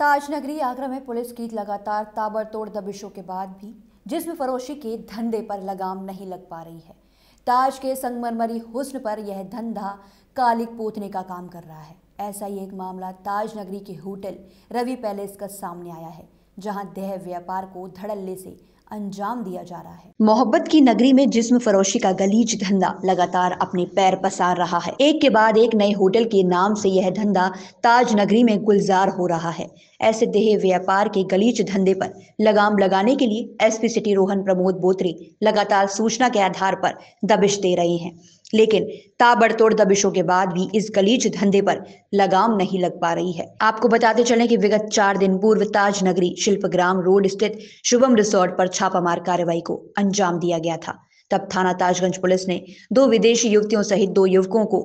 ताज नगरी आगरा में पुलिस की लगातार ताबड़तोड़ दबिशों के बाद भी जिसम फरोशी के धंधे पर लगाम नहीं लग पा रही है ताज के संगमरमरी हुस्न पर यह धंधा कालिक पोतने का काम कर रहा है ऐसा ही एक मामला ताज नगरी के होटल रवि पैलेस का सामने आया है जहां देह व्यापार को धड़ल्ले से अंजाम दिया जा रहा है मोहब्बत की नगरी में जिस्म फरोशी का गलीज धंधा लगातार अपने पैर पसार रहा है एक के बाद एक नए होटल के नाम से यह धंधा ताज नगरी में गुलजार हो रहा है ऐसे देह व्यापार के गलीज धंधे पर लगाम लगाने के लिए एसपी सिटी रोहन प्रमोद बोत्री लगातार सूचना के आधार पर दबिश दे रहे हैं लेकिन ताबड़तोड़ दबिशों के बाद भी इस गलीज धंधे पर लगाम नहीं लग पा रही है आपको बताते चलें कि विगत चार दिन पूर्व ताज नगरी शिल्पग्राम रोड स्थित शुभम रिसोर्ट पर छापामार कार्रवाई को अंजाम दिया गया था तब थाना ताजगंज पुलिस ने दो विदेशी युवतियों सहित दो युवकों को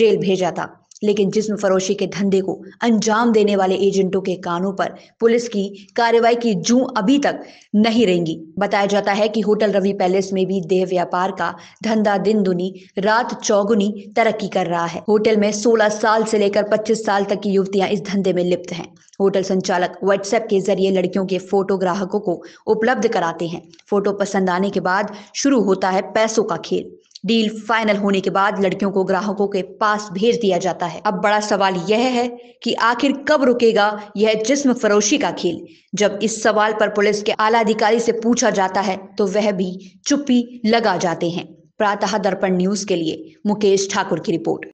जेल भेजा था लेकिन जिस्म फरोशी के धंधे को अंजाम देने वाले एजेंटों के कानों पर पुलिस की कार्रवाई की जू अभी तक नहीं रहेंगी बताया जाता है कि होटल रवि पैलेस में भी देह व्यापार का धंधा दिन दुनी रात चौगुनी तरक्की कर रहा है होटल में 16 साल से लेकर 25 साल तक की युवतियां इस धंधे में लिप्त हैं होटल संचालक व्हाट्सएप के जरिए लड़कियों के फोटो ग्राहकों को उपलब्ध कराते हैं फोटो पसंद आने के बाद शुरू होता है पैसों का खेल डील फाइनल होने के बाद लड़कियों को ग्राहकों के पास भेज दिया जाता है अब बड़ा सवाल यह है कि आखिर कब रुकेगा यह जिस्म फरोशी का खेल जब इस सवाल पर पुलिस के आला अधिकारी से पूछा जाता है तो वह भी चुप्पी लगा जाते हैं प्रातः दर्पण न्यूज के लिए मुकेश ठाकुर की रिपोर्ट